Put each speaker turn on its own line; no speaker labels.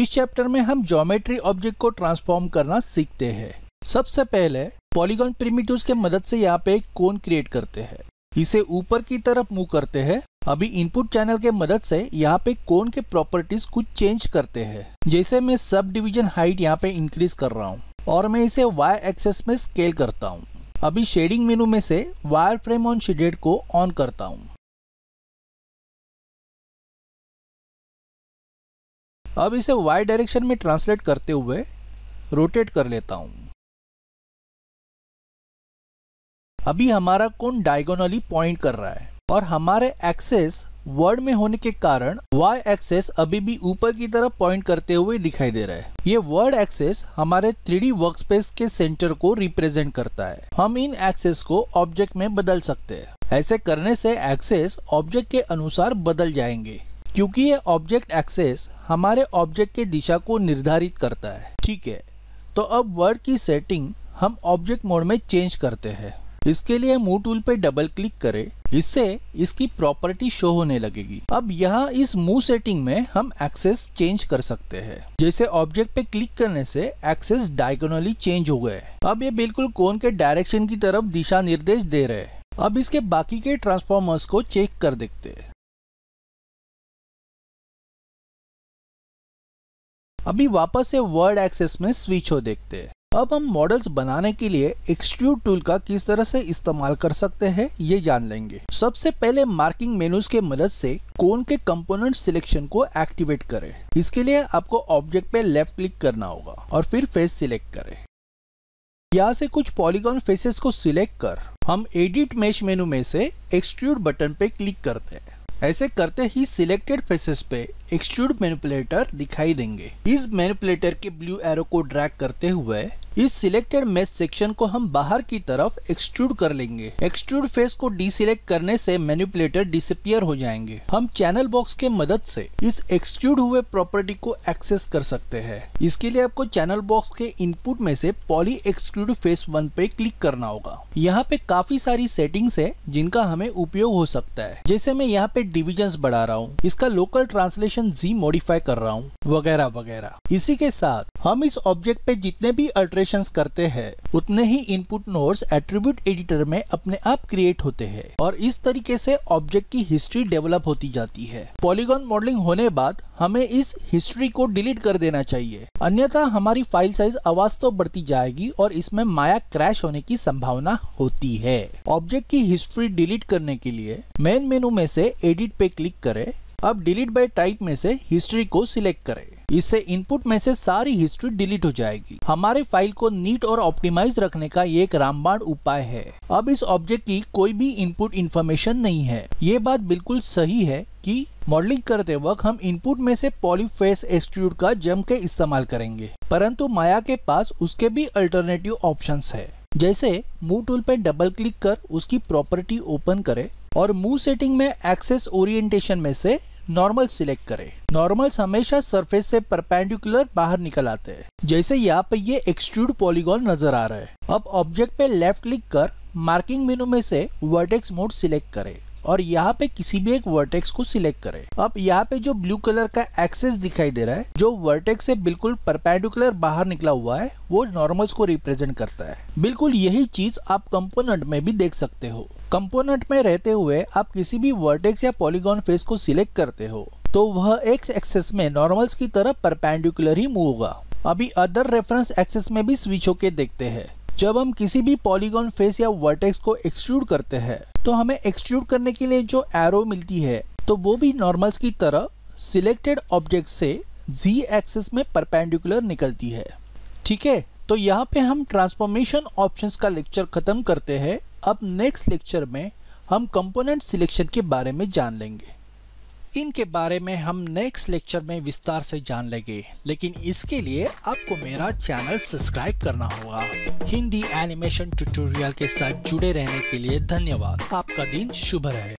इस चैप्टर में हम ज्योमेट्री ऑब्जेक्ट को ट्रांसफॉर्म करना सीखते हैं सबसे पहले पॉलीगॉन प्रिमिटिव्स के मदद से यहाँ पे एक कोन क्रिएट करते हैं इसे ऊपर की तरफ मूव करते हैं अभी इनपुट चैनल के मदद से यहाँ पे कोन के प्रॉपर्टीज कुछ चेंज करते हैं जैसे मैं सब डिविजन हाइट यहाँ पे इंक्रीज कर रहा हूँ और मैं इसे वायर एक्सेस में स्केल करता हूँ अभी शेडिंग मेनू में से वायर फ्रेम ऑन शेडेड को ऑन करता हूँ अब इसे वाई डायरेक्शन में ट्रांसलेट करते हुए रोटेट कर लेता हूँ अभी हमारा कौन डायगोनली पॉइंट कर रहा है और हमारे एक्सेस वर्ड में होने के कारण y एक्सेस अभी भी ऊपर की तरफ पॉइंट करते हुए दिखाई दे रहा है ये वर्ड एक्सेस हमारे थ्री डी वर्कस्पेस के सेंटर को रिप्रेजेंट करता है हम इन एक्सेस को ऑब्जेक्ट में बदल सकते हैं ऐसे करने से एक्सेस ऑब्जेक्ट के अनुसार बदल जाएंगे क्योंकि ये ऑब्जेक्ट एक्सेस हमारे ऑब्जेक्ट के दिशा को निर्धारित करता है ठीक है तो अब वर्ड की सेटिंग हम ऑब्जेक्ट मोड में चेंज करते हैं इसके लिए मूव टूल पे डबल क्लिक करें इससे इसकी प्रॉपर्टी शो होने लगेगी अब यहाँ इस मूव सेटिंग में हम एक्सेस चेंज कर सकते हैं जैसे ऑब्जेक्ट पे क्लिक करने से एक्सेस डायगोनली चेंज हो गए अब ये बिल्कुल कोन के डायरेक्शन की तरफ दिशा निर्देश दे रहे हैं अब इसके बाकी के ट्रांसफॉर्मर्स को चेक कर देखते हैं अभी वापस से वर्ड एक्सेस में स्विच हो देखते हैं अब हम मॉडल्स बनाने के लिए एक्सट्रूड टूल का किस तरह से इस्तेमाल कर सकते हैं ये जान लेंगे सबसे पहले मार्किंग मेनूज के मदद से कोन के कंपोनेंट सिलेक्शन को एक्टिवेट करें इसके लिए आपको ऑब्जेक्ट पे लेफ्ट क्लिक करना होगा और फिर फेस सिलेक्ट करें यहाँ से कुछ पॉलीगॉन फेसेस को सिलेक्ट कर हम एडिट मेश मेनू में से एक्सट्रूड बटन पे क्लिक करते हैं ऐसे करते ही सिलेक्टेड फेसेस पे एक्सट्रूड मैनिपुलेटर दिखाई देंगे इस मैनिपुलेटर के ब्लू एरो को ड्रैग करते हुए इस सिलेक्टेड मेस सेक्शन को हम बाहर की तरफ एक्सट्रूड कर लेंगे एक्सट्रूड फेस को डिसलेक्ट करने से मैनिपुलेटर डिसअपियर हो जाएंगे हम चैनल बॉक्स के मदद से इस एक्सट्रूड हुए प्रॉपर्टी को एक्सेस कर सकते हैं इसके लिए आपको चैनल बॉक्स के इनपुट में से पॉली एक्सट्रूड फेस वन पे क्लिक करना होगा यहाँ पे काफी सारी सेटिंग्स है जिनका हमें उपयोग हो सकता है जैसे मैं यहाँ पे डिविजन बढ़ा रहा हूँ इसका लोकल ट्रांसलेशन जी मॉडिफाई कर रहा हूँ वगैरह वगैरह इसी के साथ हम इस ऑब्जेक्ट पे जितने भी अल्ट्रेशन ऑपरेशंस करते हैं उतने ही इनपुट नोड्स एट्रीब्यूट एडिटर में अपने आप क्रिएट होते हैं और इस तरीके से ऑब्जेक्ट की हिस्ट्री डेवलप होती जाती है पॉलीगॉन मॉडलिंग होने बाद हमें इस हिस्ट्री को डिलीट कर देना चाहिए अन्यथा हमारी फाइल साइज आवाज तो बढ़ती जाएगी और इसमें माया क्रैश होने की संभावना होती है ऑब्जेक्ट की हिस्ट्री डिलीट करने के लिए मेन मेनू में से एडिट पे क्लिक करें अब डिलीट बाय टाइप में से हिस्ट्री को सिलेक्ट करें इससे इनपुट में से सारी हिस्ट्री डिलीट हो जाएगी हमारे फाइल को नीट और ऑप्टिमाइज रखने का एक रामबाण उपाय है अब इस ऑब्जेक्ट की कोई भी इनपुट इन्फॉर्मेशन नहीं है ये बात बिल्कुल सही है कि मॉडलिंग करते वक्त हम इनपुट में से पॉलीफेस एस्ट्रूड का जम के इस्तेमाल करेंगे परंतु माया के पास उसके भी अल्टरनेटिव ऑप्शन है जैसे मूव टूल पर डबल क्लिक कर उसकी प्रॉपर्टी ओपन करें और मूव सेटिंग में एक्सेस ओरिएंटेशन में से नॉर्मल सिलेक्ट करें नॉर्मल्स हमेशा सरफेस से परपेंडिकुलर बाहर निकल आते हैं जैसे यहाँ पे ये एक्सट्रूड पॉलीगॉन नजर आ रहा है अब ऑब्जेक्ट पे लेफ्ट क्लिक कर मार्किंग मेनू में से वर्टेक्स मोड सिलेक्ट करें और यहाँ पे किसी भी एक वर्टेक्स को सिलेक्ट करें अब यहाँ पे जो ब्लू कलर का एक्सेस दिखाई दे रहा है जो वर्टेक्स से बिल्कुल परपेडिकुलर बाहर निकला हुआ है वो नॉर्मल्स को रिप्रेजेंट करता है बिल्कुल यही चीज आप कंपोनेंट में भी देख सकते हो कंपोनेंट में रहते हुए आप किसी भी वर्टेक्स या पॉलीगॉन फेस को सिलेक्ट करते हो तो वह एक्स एक्सेस में नॉर्मल्स की तरह परपेंडिकुलर ही मूव होगा अभी अदर रेफरेंस एक्सेस में भी स्विच होके देखते हैं जब हम किसी भी पॉलीगॉन फेस या वर्टेक्स को एक्सट्रूड करते हैं तो हमें एक्सट्रूड करने के लिए जो एरो मिलती है तो वो भी नॉर्मल्स की तरह सिलेक्टेड ऑब्जेक्ट से जी एक्सेस में परपेंडिकुलर निकलती है ठीक है तो यहाँ पे हम ट्रांसफॉर्मेशन ऑप्शंस का लेक्चर ख़त्म करते हैं अब नेक्स्ट लेक्चर में हम कंपोनेंट सिलेक्शन के बारे में जान लेंगे इनके बारे में हम नेक्स्ट लेक्चर में विस्तार से जान लेंगे लेकिन इसके लिए आपको मेरा चैनल सब्सक्राइब करना होगा हिंदी एनिमेशन ट्यूटोरियल के साथ जुड़े रहने के लिए धन्यवाद आपका दिन शुभ रहे